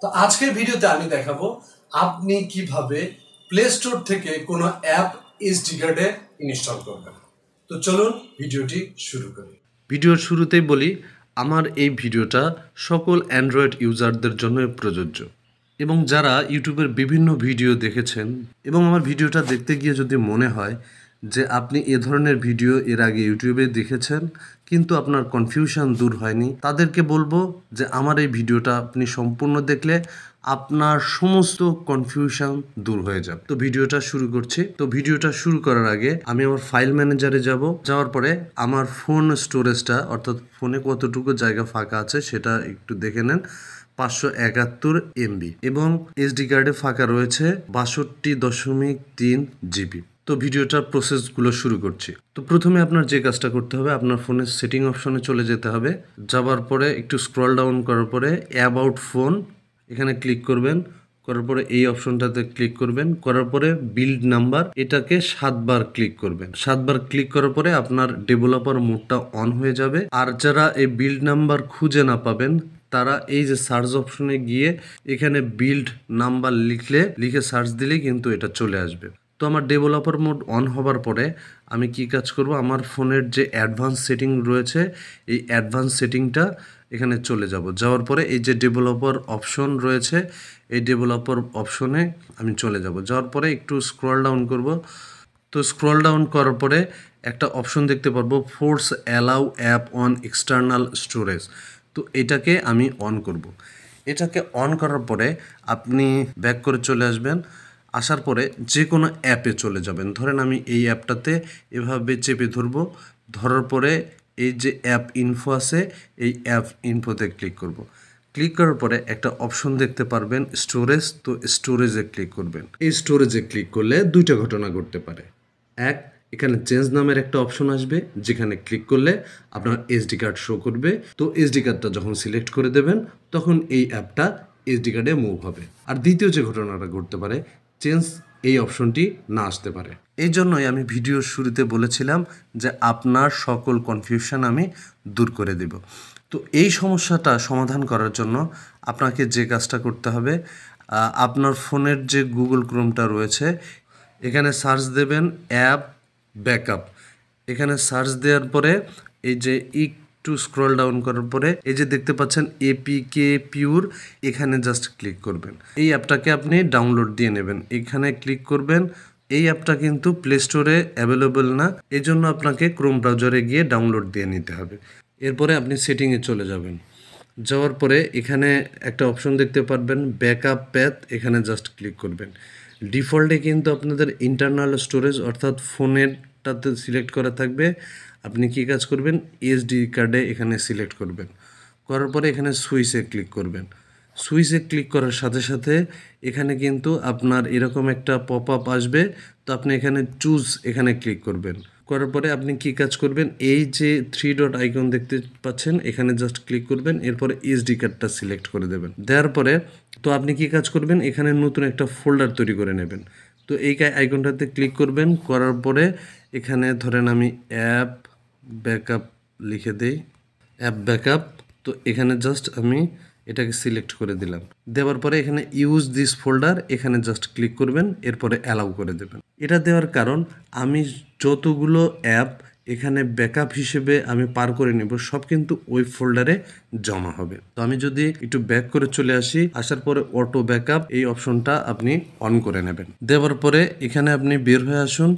তো আজকের ভিডিওতে আমি দেখাবো আপনি কিভাবে প্লে স্টোর থেকে কোনো অ্যাপ এসডি কার্ডে ইনস্টল করবেন তো চলুন ভিডিওটি শুরু করি ভিডিওর শুরুতেই বলি আমার এই ভিডিওটা সকল অ্যান্ড্রয়েড ইউজারদের জন্য প্রযোজ্য এবং যারা ইউটিউবের বিভিন্ন ভিডিও দেখেছেন এবং আমার ভিডিওটা দেখতে গিয়ে যদি মনে হয় যে আপনি এ ধরনের ভিডিও এর আগে ইউটিউবে দেখেছেন কিন্তু আপনার কনফিউশন দূর হয়নি তাদেরকে বলবো যে আমার এই ভিডিওটা আপনি সম্পূর্ণ দেখলে আপনার সমস্ত কনফিউশন দূর হয়ে যাবে তো ভিডিওটা শুরু করছি তো ভিডিওটা শুরু করার আগে আমি আমার ফাইল ম্যানেজারে যাব যাওয়ার পরে আমার ফোন স্টোরেজটা অর্থাৎ ফোনে কতটুকু জায়গা ফাঁকা আছে সেটা একটু দেখে নেন পাঁচশো একাত্তর এমবি এবং এসডি কার্ডে ফাঁকা রয়েছে বাষট্টি দশমিক তিন জিবি তো ভিডিওটার প্রসেসগুলো শুরু করছি তো প্রথমে আপনার যে কাজটা করতে হবে আপনার ফোনের সেটিং অপশনে চলে যেতে হবে যাবার পরে একটু স্ক্রল ডাউন করার পরে অ্যাবাউট ফোন এখানে ক্লিক করবেন করার পরে এই অপশনটাতে ক্লিক করবেন করার পরে বিল্ড নাম্বার এটাকে সাতবার ক্লিক করবেন সাতবার ক্লিক করার পরে আপনার ডেভেলপার মোডটা অন হয়ে যাবে আর যারা এই বিল্ড নাম্বার খুঁজে না পাবেন তারা এই যে সার্চ অপশনে গিয়ে এখানে বিল্ড নাম্বার লিখলে লিখে সার্চ দিলে কিন্তু এটা চলে আসবে তো আমার ডেভেলপার মোড অন হবার পরে আমি কি কাজ করব আমার ফোনের যে অ্যাডভান্স সেটিং রয়েছে এই অ্যাডভান্স সেটিংটা এখানে চলে যাব যাওয়ার পরে এই যে ডেভেলপার অপশন রয়েছে এই ডেভেলপার অপশনে আমি চলে যাব যাওয়ার পরে একটু স্ক্রল ডাউন করব তো স্ক্রল ডাউন করার পরে একটা অপশন দেখতে পারবো force allow app on external storage তো এটাকে আমি অন করব। এটাকে অন করার পরে আপনি ব্যাক করে চলে আসবেন আসার পরে যে কোনো অ্যাপে চলে যাবেন ধরেন আমি এই অ্যাপটাতে এভাবে চেপে ধরব ধরার পরে এই যে অ্যাপ ইনফো আছে এই অ্যাপ ইনফোতে ক্লিক করব। ক্লিক করার পরে একটা অপশন দেখতে পারবেন স্টোরেজ তো স্টোরেজে ক্লিক করবেন এই স্টোরেজে ক্লিক করলে দুইটা ঘটনা ঘটতে পারে এক এখানে চেঞ্জ নামের একটা অপশন আসবে যেখানে ক্লিক করলে আপনার এসডি কার্ড শো করবে তো এসডি কার্ডটা যখন সিলেক্ট করে দেবেন তখন এই অ্যাপটা এসডি কার্ডে মুভ হবে আর দ্বিতীয় যে ঘটনাটা ঘটতে পারে চেঞ্জ এই অপশনটি না আসতে পারে এই জন্যই আমি ভিডিওর শুরুতে বলেছিলাম যে আপনার সকল কনফিউশন আমি দূর করে দেব তো এই সমস্যাটা সমাধান করার জন্য আপনাকে যে কাজটা করতে হবে আপনার ফোনের যে গুগল ক্রোমটা রয়েছে এখানে সার্চ দেবেন অ্যাপ ব্যাকআপ এখানে সার্চ দেওয়ার পরে এই যে ই একটু স্ক্রল ডাউন করার পরে এই যে দেখতে পাচ্ছেন এপিকে পিওর এখানে জাস্ট ক্লিক করবেন এই অ্যাপটাকে আপনি ডাউনলোড দিয়ে নেবেন এখানে ক্লিক করবেন এই অ্যাপটা কিন্তু প্লে স্টোরে অ্যাভেলেবল না এই জন্য আপনাকে ক্রোম ব্রাউজারে গিয়ে ডাউনলোড দিয়ে নিতে হবে এরপরে আপনি সেটিংয়ে চলে যাবেন যাওয়ার পরে এখানে একটা অপশন দেখতে পারবেন ব্যাকআপ প্যাথ এখানে জাস্ট ক্লিক করবেন ডিফল্টে কিন্তু আপনাদের ইন্টারনাল স্টোরেজ অর্থাৎ ফোনেরটাতে সিলেক্ট করা থাকবে আপনি কি কাজ করবেন e এসডি কার্ডে এখানে সিলেক্ট করবেন করার পরে এখানে সুইচে ক্লিক করবেন সুইচে ক্লিক করার সাথে সাথে এখানে কিন্তু আপনার এরকম একটা পপ আপ আসবে তো আপনি এখানে চুজ এখানে ক্লিক করবেন করার পরে আপনি কি কাজ করবেন এই যে থ্রি ডট আইকন দেখতে পাচ্ছেন এখানে জাস্ট ক্লিক করবেন এরপরে এসডি কার্ডটা সিলেক্ট করে দেবেন দেওয়ার পরে তো আপনি কি কাজ করবেন এখানে নতুন একটা ফোল্ডার তৈরি করে নেবেন তো এই আইকনটাতে ক্লিক করবেন করার পরে এখানে ধরেন আমি অ্যাপ ব্যাকআপ লিখে দেই অ্যাপ ব্যাকআপ তো এখানে জাস্ট আমি এটাকে সিলেক্ট করে দিলাম দেওয়ার পরে এখানে ইউজ দিস ফোল্ডার এখানে জাস্ট ক্লিক করবেন এরপরে অ্যালাউ করে দেবেন এটা দেওয়ার কারণ আমি যতগুলো অ্যাপ এখানে ব্যাকআপ হিসেবে আমি পার করে নিব সব কিন্তু ওই ফোল্ডারে জমা হবে তো আমি যদি একটু ব্যাক করে চলে আসি আসার পরে অটো ব্যাকআপ এই অপশনটা আপনি অন করে নেবেন দেওয়ার পরে এখানে আপনি বের হয়ে আসুন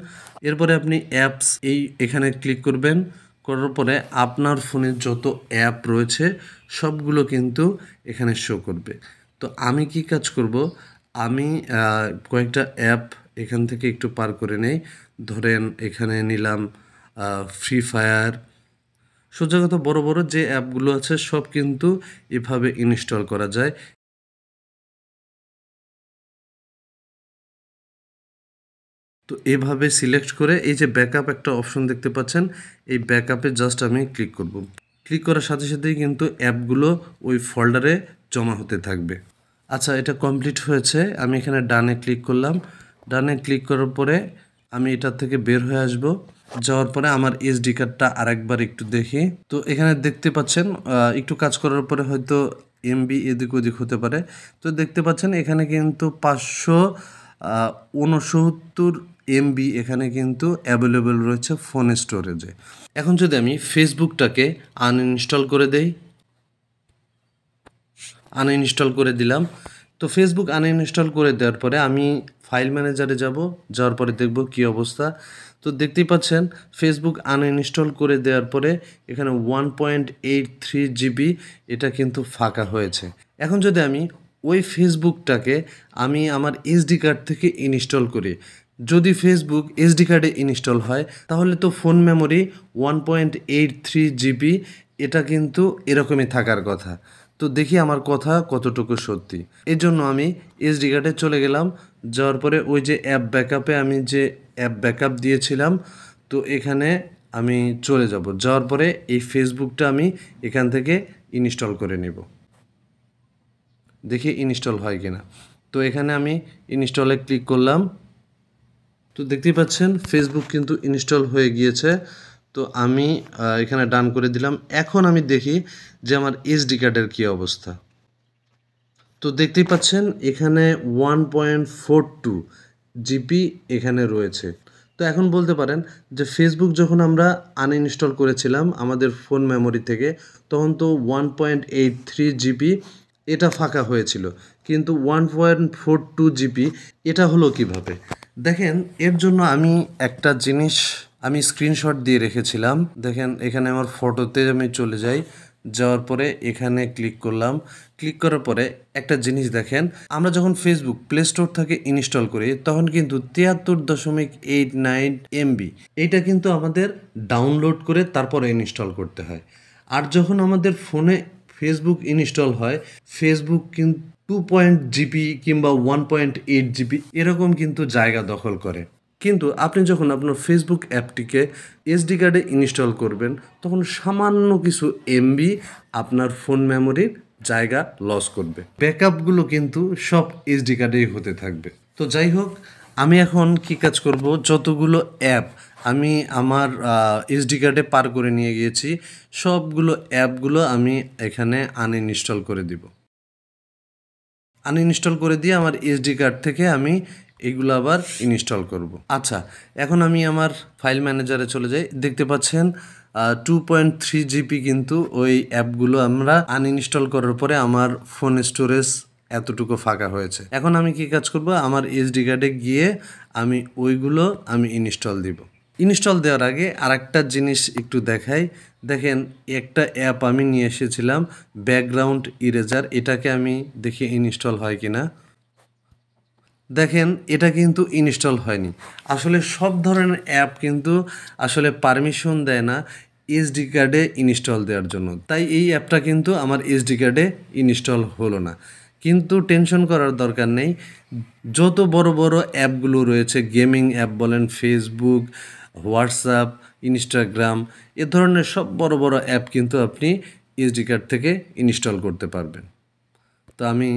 এরপরে আপনি অ্যাপস এই এখানে ক্লিক করবেন করার পরে আপনার ফোনে যত অ্যাপ রয়েছে সবগুলো কিন্তু এখানে শো করবে তো আমি কি কাজ করব আমি কয়েকটা অ্যাপ এখান থেকে একটু পার করে নেই ধরেন এখানে নিলাম ফ্রি ফায়ার সোজা কথা বড় বড় যে অ্যাপগুলো আছে সব কিন্তু এভাবে ইনস্টল করা যায় তো এভাবে সিলেক্ট করে এই যে ব্যাকআপ একটা অপশন দেখতে পাচ্ছেন এই ব্যাকআপে জাস্ট আমি ক্লিক করব ক্লিক করার সাথে সাথেই কিন্তু অ্যাপগুলো ওই ফোল্ডারে জমা হতে থাকবে আচ্ছা এটা কমপ্লিট হয়েছে আমি এখানে ডানে ক্লিক করলাম ডানে ক্লিক করার পরে আমি এটার থেকে বের হয়ে আসব যাওয়ার পরে আমার এসডি কার্ডটা আরেকবার একটু দেখি তো এখানে দেখতে পাচ্ছেন একটু কাজ করার পরে হয়তো এমবি এদিক ওদিক হতে পারে তো দেখতে পাচ্ছেন এখানে কিন্তু পাঁচশো উনসত্তর এমবি এখানে কিন্তু অ্যাভেলেবেল রয়েছে ফোন স্টোরেজে এখন যদি আমি ফেসবুকটাকে আনইনস্টল করে দেই আনইনস্টল করে দিলাম তো ফেসবুক আনইনস্টল করে দেওয়ার পরে আমি ফাইল ম্যানেজারে যাব যাওয়ার পরে দেখব কি অবস্থা তো দেখতেই পাচ্ছেন ফেসবুক আনইনস্টল করে দেওয়ার পরে এখানে one point eight three GB এটা কিন্তু ফাঁকা হয়েছে এখন যদি আমি ওই ফেসবুকটাকে আমি আমার এসডি কার্ড থেকে ইনস্টল করি যদি ফেসবুক এসডি কার্ডে ইনস্টল হয় তাহলে তো phone memory one point eight three GB এটা কিন্তু এরকমই থাকার কথা তো দেখি আমার কথা কতটুকু সত্যি এর জন্য আমি এসডি কার্ডে চলে গেলাম যাওয়ার পরে ওই যে অ্যাপ ব্যাকআপে আমি যে অ্যাপ ব্যাকআপ দিয়েছিলাম তো এখানে আমি চলে যাব যাওয়ার পরে এই ফেসবুকটা আমি এখান থেকে ইনস্টল করে নেব দেখি ইনস্টল হয় কিনা তো এখানে আমি ইনস্টলে ক্লিক করলাম তো দেখতেই পাচ্ছেন ফেসবুক কিন্তু ইনস্টল হয়ে গিয়েছে তো আমি এখানে ডান করে দিলাম এখন আমি দেখি যে আমার এসডি কার্ডের কী অবস্থা তো দেখতেই পাচ্ছেন এখানে one point four two GB এখানে রয়েছে তো এখন বলতে পারেন যে ফেসবুক যখন আমরা আনইনস্টল করেছিলাম আমাদের ফোন মেমোরি থেকে তখন তো one point eight three GB এটা ফাঁকা হয়েছিল কিন্তু one point four two GB এটা হলো কীভাবে দেখেন এর জন্য আমি একটা জিনিস আমি স্ক্রিনশট দিয়ে রেখেছিলাম দেখেন এখানে আমার ফটোতে আমি চলে যাই যাওয়ার পরে এখানে ক্লিক করলাম ক্লিক করার পরে একটা জিনিস দেখেন আমরা যখন ফেসবুক প্লে স্টোর থেকে ইনস্টল করি তখন কিন্তু তিয়াত্তর দশমিক এইট নাইন এমবি এইটা কিন্তু আমাদের ডাউনলোড করে তারপরে ইনস্টল করতে হয় আর যখন আমাদের ফোনে ফেসবুক ইনস্টল হয় ফেসবুক কিন্তু টু পয়েন্ট জিবি কিংবা ওয়ান পয়েন্ট এইট জিবি এরকম কিন্তু জায়গা দখল করে কিন্তু আপনি যখন আপনার ফেসবুক অ্যাপটিকে এসডি কার্ডে ইনস্টল করবেন তখন সামান্য কিছু এমবি আপনার ফোন মেমোরির জায়গা লস করবে ব্যাকআপগুলো কিন্তু সব এসডি কার্ডেই হতে থাকবে তো যাই হোক আমি এখন কি কাজ করব যতগুলো অ্যাপ আমি আমার এসডি কার্ডে পার করে নিয়ে গিয়েছি সবগুলো অ্যাপগুলো আমি এখানে আনইনস্টল করে দিব আনইনস্টল করে দিয়ে আমার এসডি কার্ড থেকে আমি এগুলো আবার ইনস্টল করব। আচ্ছা এখন আমি আমার ফাইল ম্যানেজারে চলে যাই দেখতে পাচ্ছেন টু পয়েন্ট থ্রি জিপি কিন্তু ওই অ্যাপগুলো আমরা আনইনস্টল করার পরে আমার ফোন স্টোরেজ এতটুকু ফাঁকা হয়েছে এখন আমি কি কাজ করব আমার এসডি কার্ডে গিয়ে আমি ওইগুলো আমি ইনস্টল দিব ইনস্টল দেওয়ার আগে আর একটা জিনিস একটু দেখাই দেখেন একটা অ্যাপ আমি নিয়ে এসেছিলাম ব্যাকগ্রাউন্ড ইরেজার এটাকে আমি দেখি ইনস্টল হয় কি না দেখেন এটা কিন্তু ইনস্টল হয়নি আসলে সব ধরনের অ্যাপ কিন্তু আসলে পারমিশন দেয় না এসডি কার্ডে ইনস্টল দেওয়ার জন্য তাই এই অ্যাপটা কিন্তু আমার এসডি কার্ডে ইনস্টল হলো না কিন্তু টেনশন করার দরকার নেই যত বড় বড় অ্যাপগুলো রয়েছে গেমিং অ্যাপ বলেন ফেসবুক হোয়াটসঅ্যাপ ইনস্টাগ্রাম এ ধরনের সব বড় বড় অ্যাপ কিন্তু আপনি এসডি কার্ড থেকে ইনস্টল করতে পারবেন তো আমি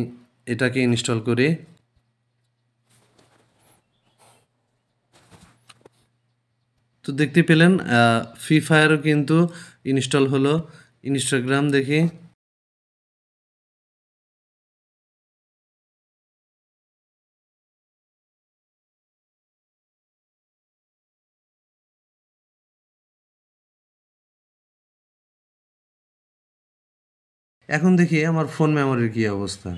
এটাকে ইনস্টল করে তো দেখতে পেলেন ফ্রি ফায়ারও কিন্তু ইনস্টল হলো ইনস্টাগ্রাম দেখি এখন দেখি আমার ফোন মেমোরির কী অবস্থা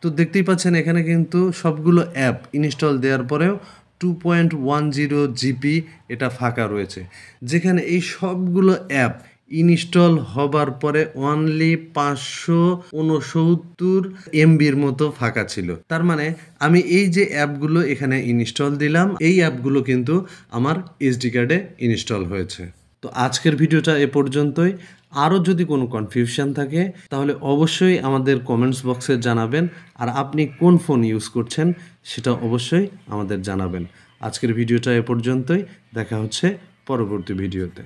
তো দেখতেই পাচ্ছেন এখানে কিন্তু সবগুলো অ্যাপ ইনস্টল দেওয়ার পরেও two point one zero GB এটা ফাঁকা রয়েছে যেখানে এই সবগুলো অ্যাপ ইনস্টল হবার পরে অনলি পাঁচশো উনসত্তর এমবির মতো ফাঁকা ছিল তার মানে আমি এই যে অ্যাপগুলো এখানে ইনস্টল দিলাম এই অ্যাপগুলো কিন্তু আমার এসডি কার্ডে ইনস্টল হয়েছে তো আজকের ভিডিওটা এ পর্যন্তই আরও যদি কোনো কনফিউশন থাকে তাহলে অবশ্যই আমাদের কমেন্টস বক্সে জানাবেন আর আপনি কোন ফোন ইউজ করছেন সেটা অবশ্যই আমাদের জানাবেন আজকের ভিডিওটা এ পর্যন্তই দেখা হচ্ছে পরবর্তী ভিডিওতে